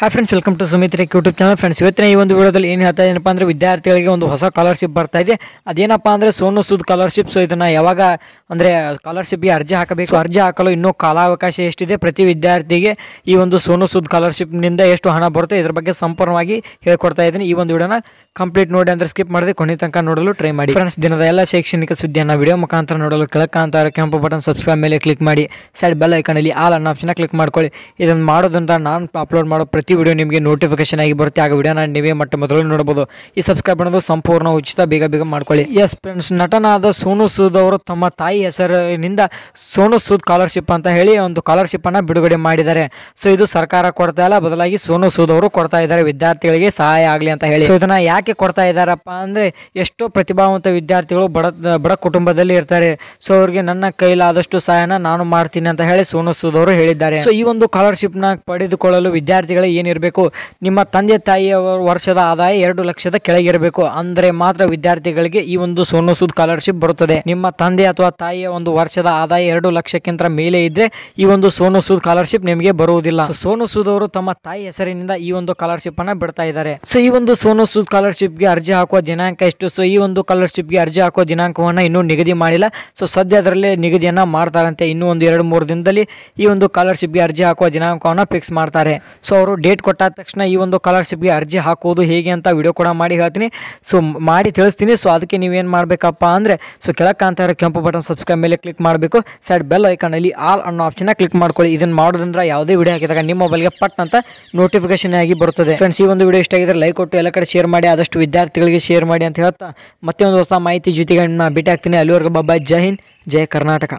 hi friends welcome to Sumitri YouTube channel friends ಇವತ್ತಿನ ಈ ಒಂದು ವಿಡಿಯೋದಲ್ಲಿ ಏನು ಹೇಳ್ತಾ ಏನಪ್ಪ ಅಂದರೆ ವಿದ್ಯಾರ್ಥಿಗಳಿಗೆ ಒಂದು ಹೊಸ ಸ್ಕಾಲರ್ಶಿಪ್ ಬರ್ತಾ ಇದೆ ಅದೇನಪ್ಪ ಅಂದರೆ ಸೋನು ಸುದ್ ಸ್ಕಾಲರ್ಶಿಪ್ ಸೊ ಇದನ್ನು ಯಾವಾಗ ಅಂದರೆ ಸ್ಕಾಲರ್ಶಿಪ್ಗೆ ಅರ್ಜಿ ಹಾಕಬೇಕು ಅರ್ಜಿ ಹಾಕಲು ಇನ್ನೂ ಕಾಲಾವಕಾಶ ಎಷ್ಟಿದೆ ಪ್ರತಿ ವಿದ್ಯಾರ್ಥಿಗೆ ಈ ಒಂದು ಸೋನು ಸುದ್ ಸ್ಕಾಲರ್ಶಿಪ್ನಿಂದ ಎಷ್ಟು ಹಣ ಬರುತ್ತೆ ಇದರ ಬಗ್ಗೆ ಸಂಪೂರ್ಣವಾಗಿ ಹೇಳ್ಕೊಡ್ತಾ ಇದ್ದೀನಿ ಈ ಒಂದು ವಿಡಿಯೋನ ಕಂಪ್ಲೀಟ್ ನೋಡಿ ಅಂದರೆ ಸ್ಕಿಪ್ ಮಾಡಿದೆ ಕೊನೆ ತನಕ ನೋಡಲು ಟ್ರೈ ಮಾಡಿ ಫ್ರೆಂಡ್ಸ್ ದಿನದ ಎಲ್ಲ ಶೈಕ್ಷಣಿಕ ಸುದ್ದಿಯನ್ನು ವಿಡಿಯೋ ಮುಖಾಂತರ ನೋಡಲು ಕೆಳಕಾಂತರ ಕೆಂಪು ಬಟನ್ ಸಬ್ಸ್ಕ್ರೈಬ್ ಮೇಲೆ ಕ್ಲಿಕ್ ಮಾಡಿ ಸೈಡ್ ಬೆಲ್ ಐಕನಲ್ಲಿ ಆಲ್ ಅನ್ನೋ ಆಪ್ಷನ್ನ ಕ್ಲಿಕ್ ಮಾಡ್ಕೊಳ್ಳಿ ಇದನ್ನು ಮಾಡೋದಂತ ನಾನು ಅಪ್ಲೋಡ್ ಮಾಡೋ ಪ್ರತಿ ಪ್ರತಿ ವಿಡಿಯೋ ನಿಮಗೆ ನೋಟಿಫಿಕೇಶನ್ ಆಗಿ ಬರುತ್ತೆ ಆಗ ವಿಡಿಯೋನ ನೀವೇ ಮೊಟ್ಟ ಮೊದಲು ನೋಡಬಹುದು ಈ ಸಬ್ಸ್ಕ್ರೈಬ್ ಅನ್ನೋದು ಸಂಪೂರ್ಣ ಉಚಿತ ಬೇಗ ಬೇಗ ಮಾಡ್ಕೊಳ್ಳಿ ಎಸ್ ಫ್ರೆಂಡ್ಸ್ ನಟನಾದ ಸೋನು ಸೂದ್ ಅವರು ತಮ್ಮ ತಾಯಿ ಹೆಸರಿನಿಂದ ಸೋನು ಸೂದ್ ಸ್ಕಾಲರ್ಶಿಪ್ ಅಂತ ಹೇಳಿ ಒಂದು ಸ್ಕಾಲರ್ಶಿಪ್ ಅನ್ನ ಬಿಡುಗಡೆ ಮಾಡಿದ್ದಾರೆ ಸೊ ಇದು ಸರ್ಕಾರ ಕೊಡ್ತಾ ಇಲ್ಲ ಬದಲಾಗಿ ಸೋನು ಸೂದ್ ಅವರು ಕೊಡ್ತಾ ಇದ್ದಾರೆ ವಿದ್ಯಾರ್ಥಿಗಳಿಗೆ ಸಹಾಯ ಆಗಲಿ ಅಂತ ಹೇಳಿ ಇದನ್ನ ಯಾಕೆ ಕೊಡ್ತಾ ಇದ್ದಾರಪ್ಪ ಅಂದ್ರೆ ಎಷ್ಟೋ ಪ್ರತಿಭಾವಂತ ವಿದ್ಯಾರ್ಥಿಗಳು ಬಡ ಬಡ ಕುಟುಂಬದಲ್ಲಿ ಇರ್ತಾರೆ ಸೊ ಅವ್ರಿಗೆ ನನ್ನ ಕೈಲಾದಷ್ಟು ಸಹಾಯನ ನಾನು ಮಾಡ್ತೀನಿ ಅಂತ ಹೇಳಿ ಸೋನು ಸೂದ್ ಅವರು ಹೇಳಿದ್ದಾರೆ ಸೊ ಈ ಒಂದು ಸ್ಕಾಲರ್ಶಿಪ್ ನ ಪಡೆದುಕೊಳ್ಳಲು ವಿದ್ಯಾರ್ಥಿಗಳ ಏನಿರಬೇಕು ನಿಮ್ಮ ತಂದೆ ತಾಯಿಯ ವರ್ಷದ ಆದಾಯ ಎರಡು ಲಕ್ಷದ ಕೆಳಗಿರಬೇಕು ಅಂದರೆ ಮಾತ್ರ ವಿದ್ಯಾರ್ಥಿಗಳಿಗೆ ಈ ಒಂದು ಸೋನು ಸೂದ್ ಸ್ಕಾಲರ್ಶಿಪ್ ಬರುತ್ತದೆ ನಿಮ್ಮ ತಂದೆ ಅಥವಾ ತಾಯಿಯ ಒಂದು ವರ್ಷದ ಆದಾಯ ಎರಡು ಲಕ್ಷಕ್ಕಿಂತ ಮೇಲೆ ಇದ್ದರೆ ಈ ಒಂದು ಸೋನು ಸೂದ್ ಸ್ಕಾಲರ್ಶಿಪ್ ನಿಮಗೆ ಬರುವುದಿಲ್ಲ ಸೋನು ಸೂದ್ ಅವರು ತಮ್ಮ ತಾಯಿ ಹೆಸರಿನಿಂದ ಈ ಒಂದು ಸ್ಕಾಲರ್ಶಿಪ್ ಅನ್ನ ಬಿಡ್ತಾ ಇದ್ದಾರೆ ಸೊ ಈ ಒಂದು ಸೋನು ಸೂದ್ ಗೆ ಅರ್ಜಿ ಹಾಕುವ ದಿನಾಂಕ ಎಷ್ಟು ಸೊ ಈ ಒಂದು ಗೆ ಅರ್ಜಿ ಹಾಕುವ ದಿನಾಂಕವನ್ನು ಇನ್ನೂ ನಿಗದಿ ಮಾಡಿಲ್ಲ ಸೊ ಸದ್ಯ ಅದರಲ್ಲಿ ನಿಗದಿಯನ್ನು ಮಾಡ್ತಾರಂತೆ ಇನ್ನೂ ಒಂದು ಎರಡು ಮೂರು ದಿನದಲ್ಲಿ ಈ ಒಂದು ಗೆ ಅರ್ಜಿ ಹಾಕುವ ದಿನಾಂಕವನ್ನು ಫಿಕ್ಸ್ ಮಾಡ್ತಾರೆ ಸೊ ಅವರು ಡೇಟ್ ಕೊಟ್ಟಾದ ತಕ್ಷಣ ಈ ಒಂದು ಸ್ಕಾಲರ್ಶಿಪ್ಗೆ ಅರ್ಜಿ ಹಾಕೋದು ಹೇಗೆ ಅಂತ ವಿಡಿಯೋ ಕೂಡ ಮಾಡಿ ಹೇಳ್ತೀನಿ ಸೊ ಮಾಡಿ ತಿಳಿಸ್ತೀನಿ ಸೊ ಅದಕ್ಕೆ ನೀವೇನು ಮಾಡಬೇಕಪ್ಪ ಅಂದರೆ ಸೊ ಕೆಳಕ್ಕೆ ಅಂತ ಇರೋ ಕೆಂಪು ಬಟನ್ ಸಬ್ಸ್ಕ್ರೈಬ್ ಮೇಲೆ ಕ್ಲಿಕ್ ಮಾಡಬೇಕು ಸೈಡ್ ಬೆಲ್ ಐಕನಲ್ಲಿ ಆಲ್ ಅನ್ನೋ ಆಪ್ಷನ್ನ ಕ್ಲಿಕ್ ಮಾಡ್ಕೊಳ್ಳಿ ಇದನ್ನು ಮಾಡೋದ್ರಿಂದ ಯಾವುದೇ ವಿಡಿಯೋ ಹಾಕಿದಾಗ ನಿಮ್ಮ ಮೊಬೈಲ್ಗೆ ಪಟ್ ಅಂತ ನೋಟಿಫಿಕೇಶನ್ ಆಗಿ ಬರುತ್ತದೆ ಫ್ರೆಂಡ್ಸ್ ಈ ಒಂದು ವಿಡಿಯೋ ಇಷ್ಟ ಆಗಿದ್ರೆ ಲೈಕ್ ಕೊಟ್ಟು ಎಲ್ಲ ಕಡೆ ಶೇರ್ ಮಾಡಿ ಆದಷ್ಟು ವಿದ್ಯಾರ್ಥಿಗಳಿಗೆ ಶೇರ್ ಮಾಡಿ ಅಂತ ಹೇಳ್ತಾ ಮತ್ತೆ ಒಂದು ಹೊಸ ಮಾಹಿತಿ ಜೊತೆಗೆ ನಾನು ಭೇಟಿ ಆಗ್ತೀನಿ ಅಲ್ಲಿವರೆಗೂ ಬಾಬಾ ಜೈ ಹಿಂದ್ ಜೈ ಕರ್ನಾಟಕ